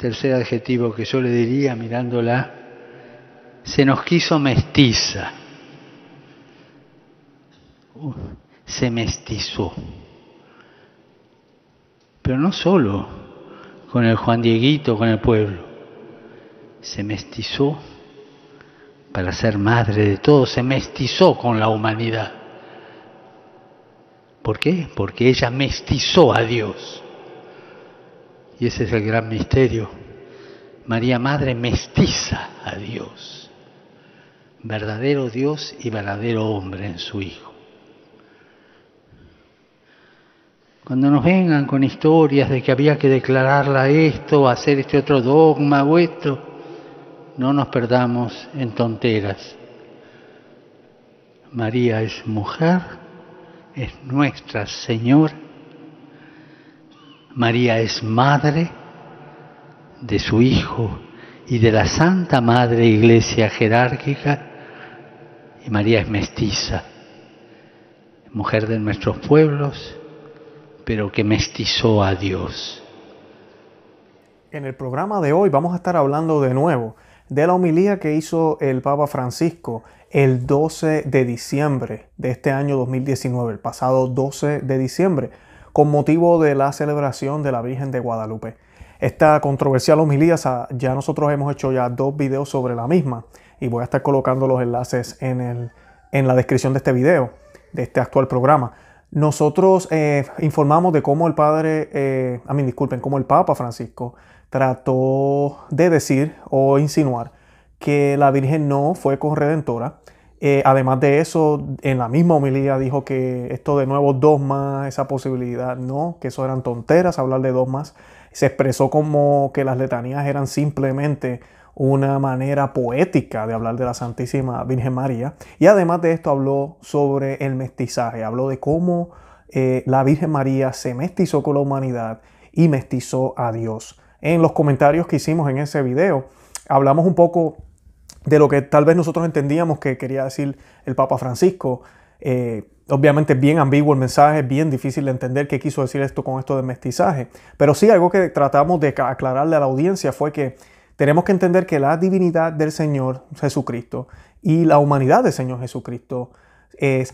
tercer adjetivo que yo le diría mirándola, se nos quiso mestiza. se mestizó. Pero no solo con el Juan Dieguito, con el pueblo. Se mestizó para ser madre de todo, se mestizó con la humanidad. ¿Por qué? Porque ella mestizó a Dios. Y ese es el gran misterio. María Madre mestiza a Dios, verdadero Dios y verdadero hombre en su Hijo. Cuando nos vengan con historias de que había que declararla esto, hacer este otro dogma o esto, no nos perdamos en tonteras. María es mujer, es nuestra Señora María es madre de su Hijo y de la Santa Madre Iglesia jerárquica, y María es mestiza, mujer de nuestros pueblos, pero que mestizó a Dios. En el programa de hoy vamos a estar hablando de nuevo de la homilía que hizo el Papa Francisco el 12 de diciembre de este año 2019, el pasado 12 de diciembre con motivo de la celebración de la Virgen de Guadalupe. Esta controversial homilía, ya nosotros hemos hecho ya dos videos sobre la misma y voy a estar colocando los enlaces en, la descripción de este video, de este actual programa. Nosotros eh, informamos de cómo el padre, eh, a ah, mí disculpen, cómo el Papa Francisco trató de decir o insinuar que la Virgen no fue corredentora, eh, además de eso, en la misma homilía dijo que esto de nuevo dos más, esa posibilidad, no, que eso eran tonteras hablar de dos más. Se expresó como que las letanías eran simplemente una manera poética de hablar de la Santísima Virgen María. Y además de esto habló sobre el mestizaje, habló de cómo eh, la Virgen María se mestizó con la humanidad y mestizó a Dios. En los comentarios que hicimos en ese video, hablamos un poco de lo que tal vez nosotros entendíamos que quería decir el Papa Francisco. Eh, obviamente bien ambiguo el mensaje, es bien difícil de entender qué quiso decir esto con esto de mestizaje. Pero sí algo que tratamos de aclararle a la audiencia fue que tenemos que entender que la divinidad del Señor Jesucristo y la humanidad del Señor Jesucristo,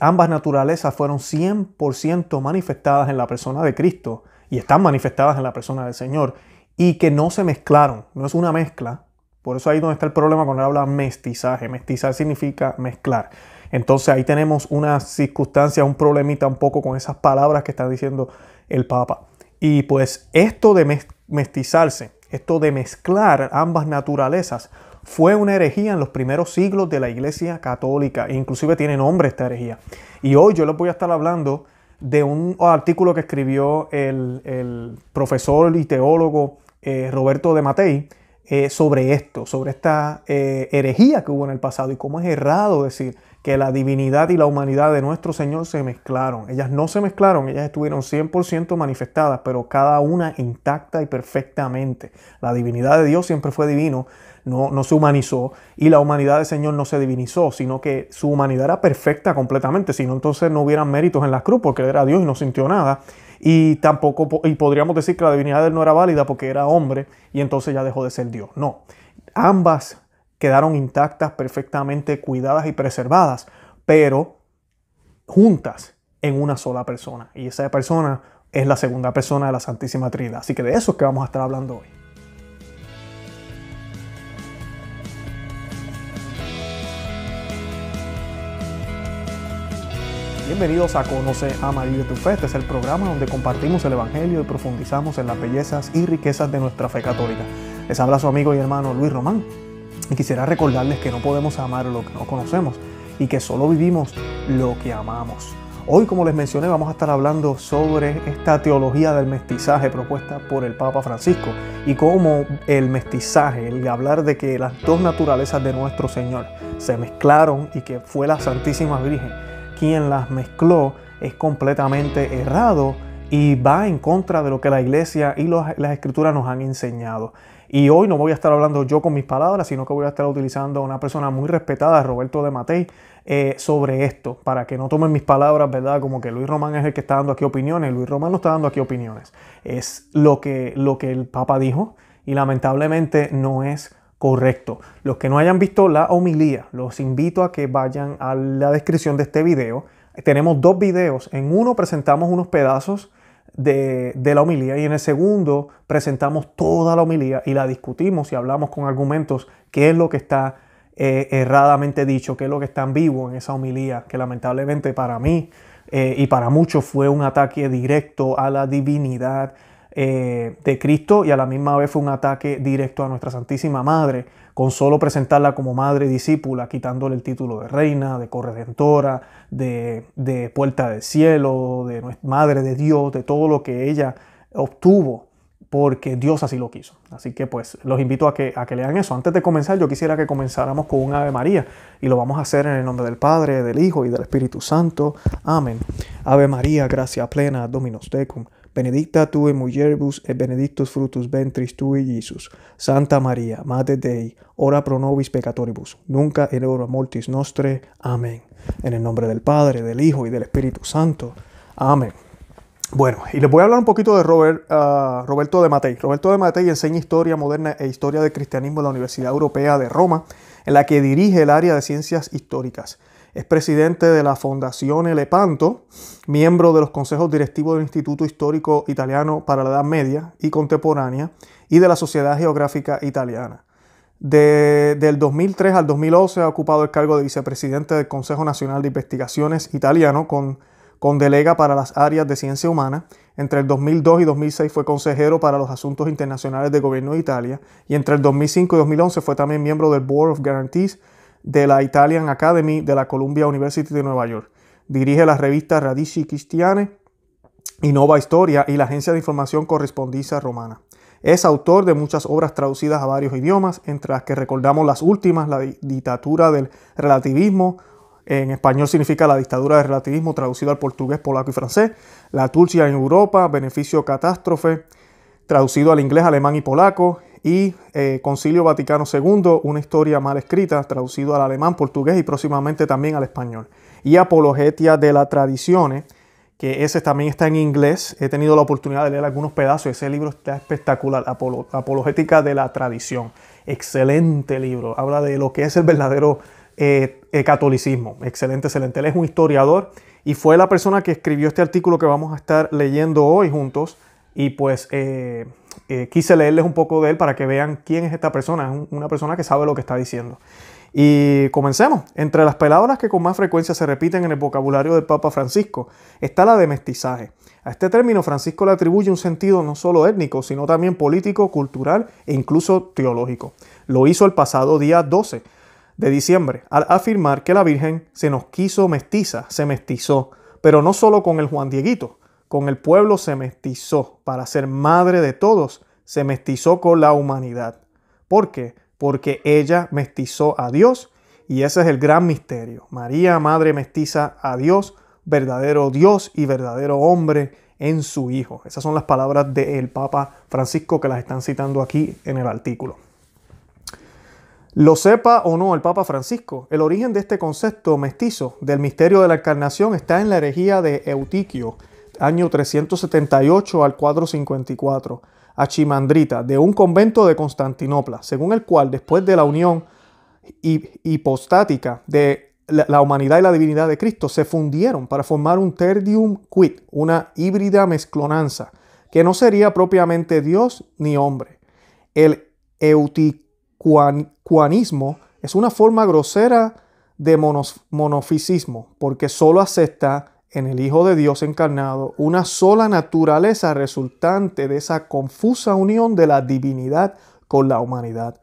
ambas naturalezas fueron 100% manifestadas en la persona de Cristo y están manifestadas en la persona del Señor y que no se mezclaron, no es una mezcla, por eso ahí donde está el problema cuando habla mestizaje. Mestizar significa mezclar. Entonces ahí tenemos una circunstancia, un problemita un poco con esas palabras que está diciendo el Papa. Y pues esto de mestizarse, esto de mezclar ambas naturalezas, fue una herejía en los primeros siglos de la Iglesia Católica. inclusive tiene nombre esta herejía. Y hoy yo les voy a estar hablando de un artículo que escribió el, profesor y teólogo eh, Roberto de Matei, eh, sobre esto, sobre esta eh, herejía que hubo en el pasado y cómo es errado decir que la divinidad y la humanidad de nuestro Señor se mezclaron. Ellas no se mezclaron, ellas estuvieron 100% manifestadas, pero cada una intacta y perfectamente. La divinidad de Dios siempre fue divino, no, no se humanizó, y la humanidad del Señor no se divinizó, sino que su humanidad era perfecta completamente, si no entonces no hubieran méritos en la cruz porque era Dios y no sintió nada y tampoco, y podríamos decir que la divinidad de él no era válida porque era hombre y entonces ya dejó de ser Dios. No, ambas quedaron intactas, perfectamente cuidadas y preservadas, pero juntas en una sola persona. Y esa persona es la segunda persona de la Santísima Trinidad. Así que de eso es que vamos a estar hablando hoy. Bienvenidos a Conoce, Amarillo de tu Fe. Este es el programa donde compartimos el Evangelio y profundizamos en las bellezas y riquezas de nuestra fe católica. Les habla su amigo y hermano Luis Román. Y quisiera recordarles que no podemos amar lo que no conocemos y que solo vivimos lo que amamos. Hoy, como les mencioné, vamos a estar hablando sobre esta teología del mestizaje propuesta por el Papa Francisco y cómo el mestizaje, el hablar de que las dos naturalezas de nuestro Señor se mezclaron y que fue la Santísima Virgen quien las mezcló es completamente errado y va en contra de lo que la iglesia y las escrituras nos han enseñado. Y hoy no voy a estar hablando yo con mis palabras, sino que voy a estar utilizando a una persona muy respetada, Roberto de Matei, eh, sobre esto, para que no tomen mis palabras, ¿verdad? Como que Luis Román es el que está dando aquí opiniones, Luis Román no está dando aquí opiniones. Es lo que, lo que el Papa dijo y lamentablemente no es correcto. Los que no hayan visto la homilía, los invito a que vayan a la descripción de este video. Tenemos dos videos. En uno presentamos unos pedazos de, la homilía y en el segundo presentamos toda la homilía y la discutimos y hablamos con argumentos qué es lo que está eh, erradamente dicho, qué es lo que está en vivo en esa homilía, que lamentablemente para mí eh, y para muchos fue un ataque directo a la divinidad, eh, de Cristo y a la misma vez fue un ataque directo a nuestra Santísima Madre, con solo presentarla como madre discípula, quitándole el título de reina, de corredentora, de, puerta del cielo, de madre de Dios, de todo lo que ella obtuvo porque Dios así lo quiso. Así que pues los invito a que, a que lean eso. Antes de comenzar, yo quisiera que comenzáramos con un Ave María y lo vamos a hacer en el nombre del Padre, del Hijo y del Espíritu Santo. Amén. Ave María, gracia plena, Dominus Tecum benedicta tu et benedictus fructus ventris tui, Iesus. Santa María, Mate Dei, ora pro nobis peccatoribus, nunca en hora mortis nostre. Amén. En el nombre del Padre, del Hijo y del Espíritu Santo. Amén. Bueno, y les voy a hablar un poquito de Robert, ah, Roberto de Matei. Roberto de Matei enseña historia moderna e historia del cristianismo en la Universidad Europea de Roma, en la que dirige el área de ciencias históricas. Es presidente de la Fundación Elepanto, miembro de los consejos directivos del Instituto Histórico Italiano para la Edad Media y Contemporánea y de la Sociedad Geográfica Italiana. del 2003 al 2011 ha ocupado el cargo de vicepresidente del Consejo Nacional de Investigaciones Italiano con, con delega para las áreas de ciencia humana. Entre el 2002 y 2006 fue consejero para los asuntos internacionales del gobierno de Italia y entre el 2005 y 2011 fue también miembro del Board of Guarantees de la Italian Academy de la Columbia University de Nueva York. Dirige la revista Radici Cristiane, Nova Historia y la agencia de información Correspondiza Romana. Es autor de muchas obras traducidas a varios idiomas, entre las que recordamos las últimas, La dictadura del relativismo, en español significa la dictadura del relativismo traducido al portugués, polaco y francés, La Turcia en Europa, Beneficio Catástrofe, traducido al inglés, alemán y polaco, y eh, Concilio Vaticano II, una historia mal escrita, traducido al alemán, portugués y próximamente también al español. Y Apologetia de la Tradición, que ese también está en inglés. He tenido la oportunidad de leer algunos pedazos. Ese libro está espectacular, Apologética de la Tradición. Excelente libro. Habla de lo que es el verdadero eh, eh, catolicismo. Excelente, excelente. Él es un historiador y fue la persona que escribió este artículo que vamos a estar leyendo hoy juntos. Y pues eh, quise leerles un poco de él para que vean quién es esta persona, es una persona que sabe lo que está diciendo. Y comencemos. Entre las palabras que con más frecuencia se repiten en el vocabulario del Papa Francisco está la de mestizaje. A este término Francisco le atribuye un sentido no solo étnico, sino también político, cultural e incluso teológico. Lo hizo el pasado día 12 de diciembre al afirmar que la Virgen se nos quiso mestiza, se mestizó, pero no solo con el Juan Dieguito, con el pueblo se mestizó para ser madre de todos, se mestizó con la humanidad. ¿Por qué? Porque ella mestizó a Dios y ese es el gran misterio. María, madre mestiza a Dios, verdadero Dios y verdadero hombre en su Hijo. Esas son las palabras del Papa Francisco que las están citando aquí en el artículo. Lo sepa o no el Papa Francisco, el origen de este concepto mestizo del misterio de la encarnación está en la herejía de Eutiquio, año 378 al 454, a Chimandrita, de un convento de Constantinopla, según el cual, después de la unión hipostática de la humanidad y la divinidad de Cristo, se fundieron para formar un terdium quid, una híbrida mezclonanza, que no sería propiamente Dios ni hombre. El euticuanismo es una forma grosera de monofisismo, porque solo acepta en el Hijo de Dios encarnado una sola naturaleza resultante de esa confusa unión de la divinidad con la humanidad.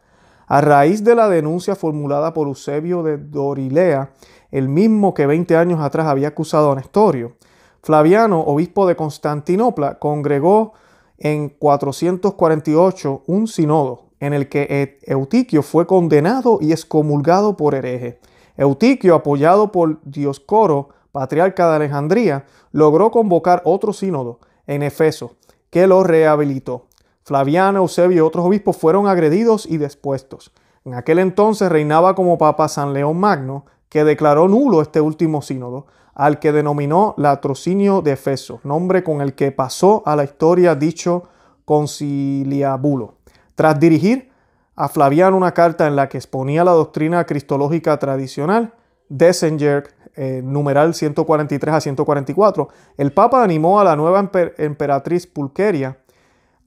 A raíz de la denuncia formulada por Eusebio de Dorilea, el mismo que 20 años atrás había acusado a Nestorio, Flaviano, obispo de Constantinopla, congregó en 448 un sínodo en el que e-, Eutiquio fue condenado y excomulgado por hereje. Eutiquio, apoyado por Dioscoro, patriarca de Alejandría, logró convocar otro sínodo en Efeso, que lo rehabilitó. Flaviano, Eusebio y otros obispos fueron agredidos y despuestos. En aquel entonces reinaba como papa San León Magno, que declaró nulo este último sínodo, al que denominó Latrocinio de Efeso, nombre con el que pasó a la historia dicho conciliabulo. Tras dirigir a Flaviano una carta en la que exponía la doctrina cristológica tradicional, Dessenger eh, numeral 143 a 144, el Papa animó a la nueva emperatriz Pulqueria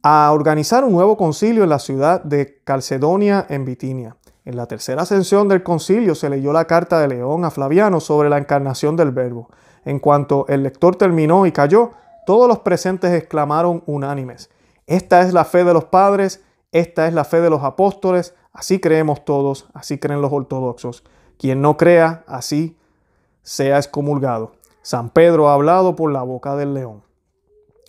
a organizar un nuevo concilio en la ciudad de Calcedonia, en Bitinia. En la tercera ascensión del concilio se leyó la carta de León a Flaviano sobre la encarnación del Verbo. En cuanto el lector terminó y cayó, todos los presentes exclamaron unánimes, Esta es la fe de los padres, esta es la fe de los apóstoles, así creemos todos, así creen los ortodoxos. Quien no crea, así sea excomulgado. San Pedro ha hablado por la boca del león.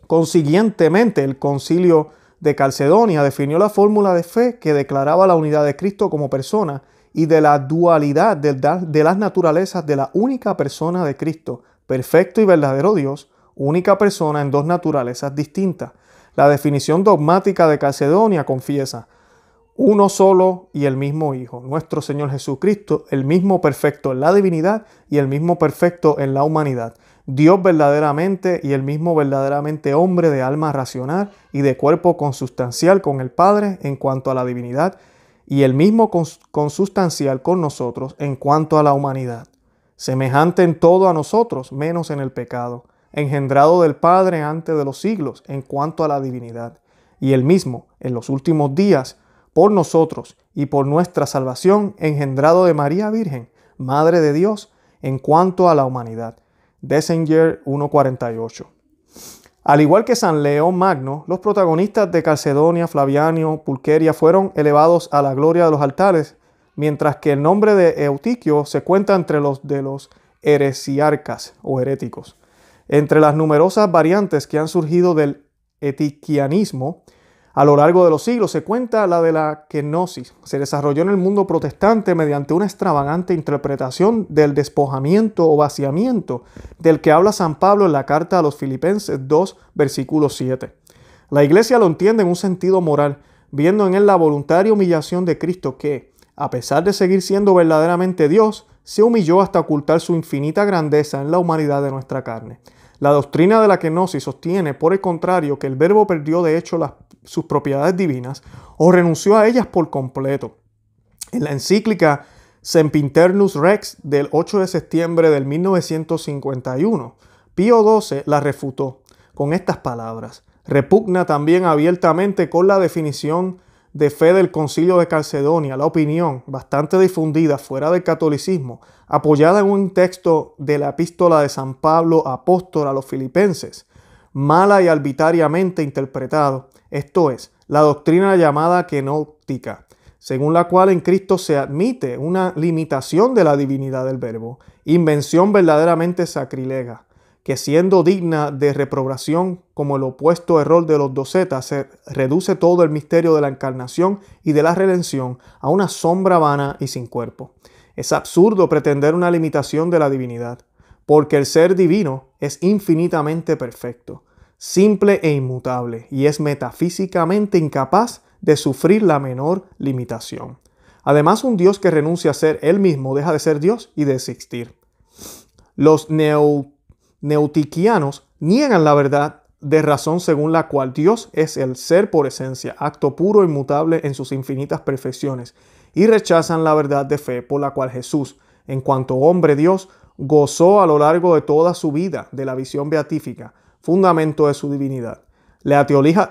Consiguientemente, el concilio de Calcedonia definió la fórmula de fe que declaraba la unidad de Cristo como persona y de la dualidad de las naturalezas de la única persona de Cristo, perfecto y verdadero Dios, única persona en dos naturalezas distintas. La definición dogmática de Calcedonia confiesa, uno solo y el mismo Hijo, nuestro Señor Jesucristo, el mismo perfecto en la divinidad y el mismo perfecto en la humanidad. Dios verdaderamente y el mismo verdaderamente hombre de alma racional y de cuerpo consustancial con el Padre en cuanto a la divinidad y el mismo consustancial con nosotros en cuanto a la humanidad. Semejante en todo a nosotros, menos en el pecado, engendrado del Padre antes de los siglos en cuanto a la divinidad, y el mismo en los últimos días por nosotros y por nuestra salvación, engendrado de María Virgen, Madre de Dios, en cuanto a la humanidad. Dessinger 1.48. Al igual que San León Magno, los protagonistas de Calcedonia, Flaviano, Pulqueria fueron elevados a la gloria de los altares, mientras que el nombre de Eutiquio se cuenta entre los de los heresiarcas o heréticos. Entre las numerosas variantes que han surgido del etiquianismo, a lo largo de los siglos se cuenta la de la kenosis. Se desarrolló en el mundo protestante mediante una extravagante interpretación del despojamiento o vaciamiento del que habla San Pablo en la carta a los Filipenses 2, versículo 7. La iglesia lo entiende en un sentido moral, viendo en él la voluntaria humillación de Cristo que, a pesar de seguir siendo verdaderamente Dios, se humilló hasta ocultar su infinita grandeza en la humanidad de nuestra carne. La doctrina de la kenosis sostiene, por el contrario, que el verbo perdió de hecho las sus propiedades divinas o renunció a ellas por completo. En la encíclica Sempinternus Rex del 8 de septiembre del 1951, Pío XII la refutó con estas palabras. Repugna también abiertamente con la definición de fe del Concilio de Calcedonia, la opinión, bastante difundida fuera del catolicismo, apoyada en un texto de la epístola de San Pablo apóstol a los filipenses, mala y arbitrariamente interpretado, esto es, la doctrina llamada kenóptica, según la cual en Cristo se admite una limitación de la divinidad del verbo, invención verdaderamente sacrilega, que siendo digna de reprobación como el opuesto error de los docetas, reduce todo el misterio de la encarnación y de la redención a una sombra vana y sin cuerpo. Es absurdo pretender una limitación de la divinidad, porque el ser divino es infinitamente perfecto simple e inmutable y es metafísicamente incapaz de sufrir la menor limitación. Además, un Dios que renuncia a ser él mismo deja de ser Dios y de existir. Los neutiquianos niegan la verdad de razón según la cual Dios es el ser por esencia, acto puro e inmutable en sus infinitas perfecciones, y rechazan la verdad de fe por la cual Jesús, en cuanto hombre Dios, gozó a lo largo de toda su vida de la visión beatífica, fundamento de su divinidad. La teología,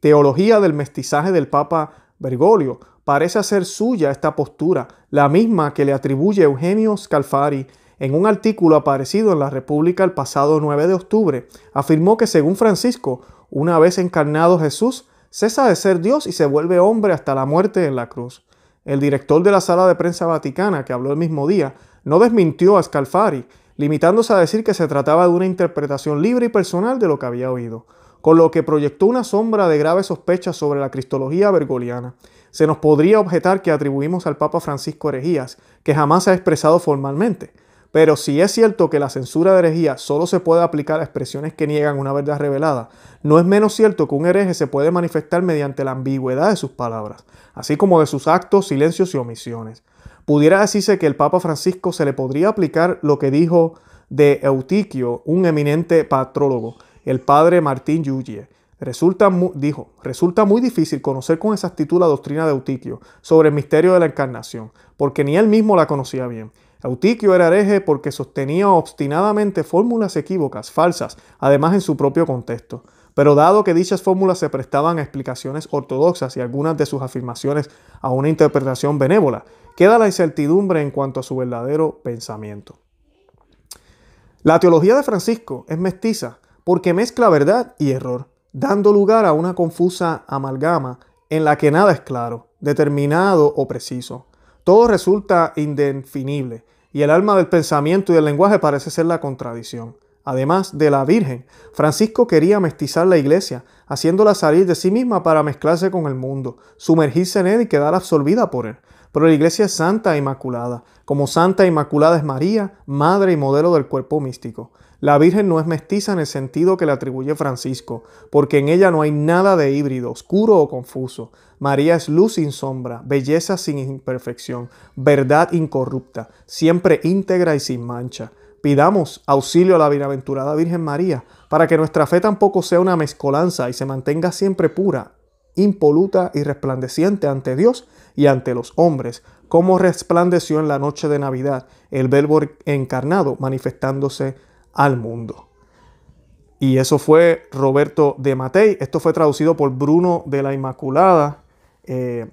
teología del mestizaje del Papa Bergoglio parece hacer suya esta postura, la misma que le atribuye Eugenio Scalfari en un artículo aparecido en la República el pasado 9 de octubre, afirmó que según Francisco, una vez encarnado Jesús, cesa de ser Dios y se vuelve hombre hasta la muerte en la cruz. El director de la sala de prensa vaticana, que habló el mismo día, no desmintió a Scalfari limitándose a decir que se trataba de una interpretación libre y personal de lo que había oído, con lo que proyectó una sombra de grave sospechas sobre la cristología bergoliana. Se nos podría objetar que atribuimos al Papa Francisco herejías, que jamás se ha expresado formalmente, pero si es cierto que la censura de herejías solo se puede aplicar a expresiones que niegan una verdad revelada, no es menos cierto que un hereje se puede manifestar mediante la ambigüedad de sus palabras, así como de sus actos, silencios y omisiones. Pudiera decirse que el Papa Francisco se le podría aplicar lo que dijo de Eutiquio, un eminente patrólogo, el padre Martín Yuye. dijo, resulta muy difícil conocer con exactitud la doctrina de Eutiquio sobre el misterio de la encarnación, porque ni él mismo la conocía bien. Eutiquio era hereje porque sostenía obstinadamente fórmulas equívocas, falsas, además en su propio contexto. Pero dado que dichas fórmulas se prestaban a explicaciones ortodoxas y algunas de sus afirmaciones a una interpretación benévola, queda la incertidumbre en cuanto a su verdadero pensamiento. La teología de Francisco es mestiza porque mezcla verdad y error, dando lugar a una confusa amalgama en la que nada es claro, determinado o preciso. Todo resulta indefinible y el alma del pensamiento y del lenguaje parece ser la contradicción además de la Virgen, Francisco quería mestizar la iglesia, haciéndola salir de sí misma para mezclarse con el mundo, sumergirse en él y quedar absorbida por él. Pero la iglesia es santa e inmaculada, como santa e inmaculada es María, madre y modelo del cuerpo místico. La Virgen no es mestiza en el sentido que le atribuye Francisco, porque en ella no hay nada de híbrido, oscuro o confuso. María es luz sin sombra, belleza sin imperfección, verdad incorrupta, siempre íntegra y sin mancha. Pidamos auxilio a la bienaventurada Virgen María para que nuestra fe tampoco sea una mezcolanza y se mantenga siempre pura, impoluta y resplandeciente ante Dios y ante los hombres, como resplandeció en la noche de Navidad el Verbo encarnado manifestándose al mundo. Y eso fue Roberto de Matei. Esto fue traducido por Bruno de la Inmaculada. Eh,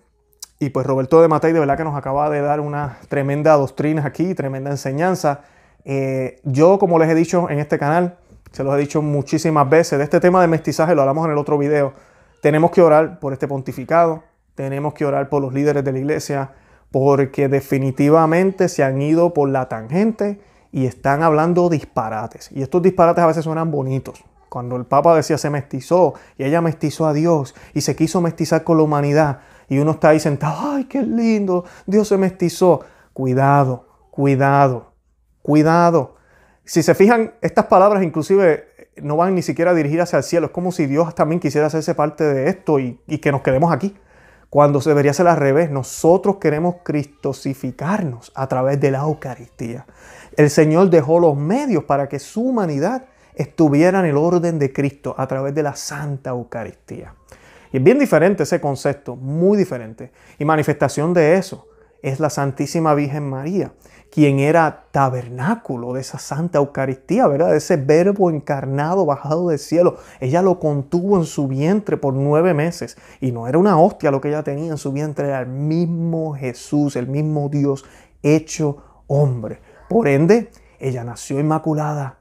y pues Roberto de Matei de verdad que nos acaba de dar una tremenda doctrina aquí, tremenda enseñanza. Eh, yo, como les he dicho en este canal, se los he dicho muchísimas veces, de este tema de mestizaje lo hablamos en el otro video, tenemos que orar por este pontificado, tenemos que orar por los líderes de la iglesia, porque definitivamente se han ido por la tangente y están hablando disparates. Y estos disparates a veces suenan bonitos. Cuando el Papa decía se mestizó y ella mestizó a Dios y se quiso mestizar con la humanidad y uno está ahí sentado, ay, qué lindo, Dios se mestizó. Cuidado, cuidado cuidado. Si se fijan, estas palabras inclusive no van ni siquiera dirigidas dirigir hacia el cielo. Es como si Dios también quisiera hacerse parte de esto y, que nos quedemos aquí. Cuando se debería hacer al revés, nosotros queremos cristosificarnos a través de la Eucaristía. El Señor dejó los medios para que su humanidad estuviera en el orden de Cristo a través de la Santa Eucaristía. Y es bien diferente ese concepto, muy diferente. Y manifestación de eso es la Santísima Virgen María quien era tabernáculo de esa Santa Eucaristía, ¿verdad? ese verbo encarnado bajado del cielo. Ella lo contuvo en su vientre por nueve meses. Y no era una hostia lo que ella tenía en su vientre, era el mismo Jesús, el mismo Dios hecho hombre. Por ende, ella nació inmaculada.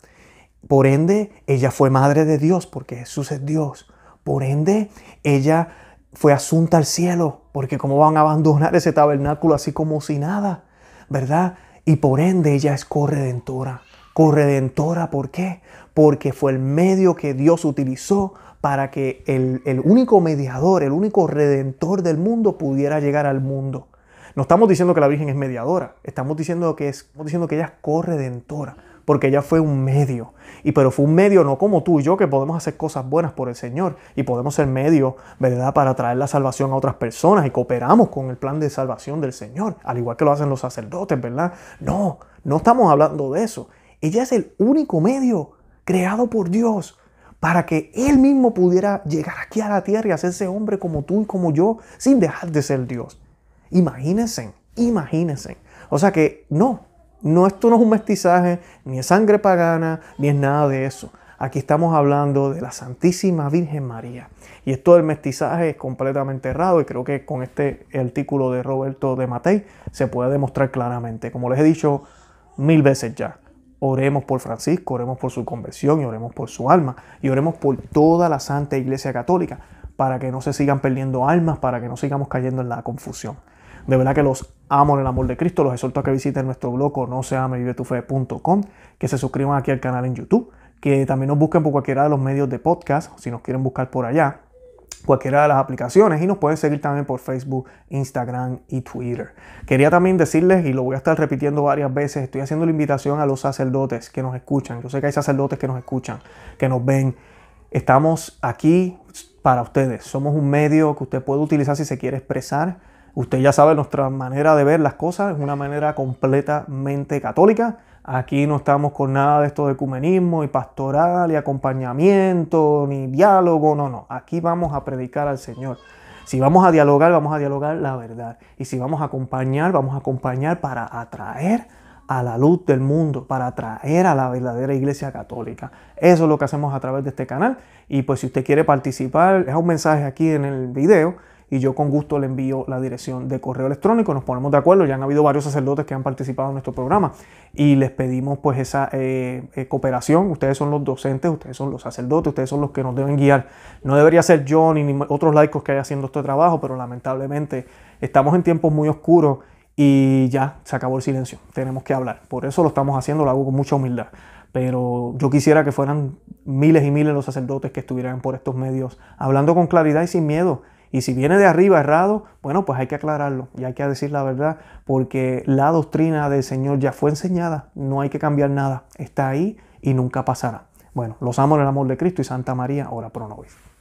Por ende, ella fue madre de Dios porque Jesús es Dios. Por ende, ella fue asunta al cielo porque cómo van a abandonar ese tabernáculo así como si nada, ¿verdad? y por ende ella es corredentora. Corredentora, ¿por qué? Porque fue el medio que Dios utilizó para que el, único mediador, el único redentor del mundo pudiera llegar al mundo. No estamos diciendo que la Virgen es mediadora, estamos diciendo que, es, estamos diciendo que ella es corredentora porque ella fue un medio. Y pero fue un medio no como tú y yo que podemos hacer cosas buenas por el Señor y podemos ser medio, ¿verdad?, para traer la salvación a otras personas y cooperamos con el plan de salvación del Señor, al igual que lo hacen los sacerdotes, ¿verdad? No, no estamos hablando de eso. Ella es el único medio creado por Dios para que Él mismo pudiera llegar aquí a la tierra y hacerse hombre como tú y como yo, sin dejar de ser Dios. Imagínense, imagínense. O sea que no, no, esto no es un mestizaje, ni es sangre pagana, ni es nada de eso. Aquí estamos hablando de la Santísima Virgen María. Y esto del mestizaje es completamente errado y creo que con este artículo de Roberto de Matei se puede demostrar claramente. Como les he dicho mil veces ya, oremos por Francisco, oremos por su conversión y oremos por su alma y oremos por toda la Santa Iglesia Católica para que no se sigan perdiendo almas, para que no sigamos cayendo en la confusión. De verdad que los amo en el amor de Cristo. Los exhorto a que visiten nuestro blog no seamevivetufe.com, que se suscriban aquí al canal en YouTube, que también nos busquen por cualquiera de los medios de podcast, si nos quieren buscar por allá cualquiera de las aplicaciones y nos pueden seguir también por Facebook, Instagram y Twitter. Quería también decirles, y lo voy a estar repitiendo varias veces, estoy haciendo la invitación a los sacerdotes que nos escuchan. Yo sé que hay sacerdotes que nos escuchan, que nos ven. Estamos aquí para ustedes. Somos un medio que usted puede utilizar si se quiere expresar Usted ya sabe nuestra manera de ver las cosas, es una manera completamente católica. Aquí no estamos con nada de esto de ecumenismo y pastoral y acompañamiento ni diálogo, no, no. Aquí vamos a predicar al Señor. Si vamos a dialogar, vamos a dialogar la verdad. Y si vamos a acompañar, vamos a acompañar para atraer a la luz del mundo, para atraer a la verdadera iglesia católica. Eso es lo que hacemos a través de este canal. Y pues si usted quiere participar, deja un mensaje aquí en el video y yo con gusto le envío la dirección de correo electrónico. Nos ponemos de acuerdo, ya han habido varios sacerdotes que han participado en nuestro programa y les pedimos pues esa eh, eh, cooperación. Ustedes son los docentes, ustedes son los sacerdotes, ustedes son los que nos deben guiar. No debería ser yo ni otros laicos que haya haciendo este trabajo, pero lamentablemente estamos en tiempos muy oscuros y ya se acabó el silencio. Tenemos que hablar. Por eso lo estamos haciendo, lo hago con mucha humildad pero yo quisiera que fueran miles y miles los sacerdotes que estuvieran por estos medios hablando con claridad y sin miedo y si viene de arriba errado, bueno, pues hay que aclararlo y hay que decir la verdad, porque la doctrina del Señor ya fue enseñada, no hay que cambiar nada, está ahí y nunca pasará. Bueno, los amo en el amor de Cristo y Santa María, ora pro nobis.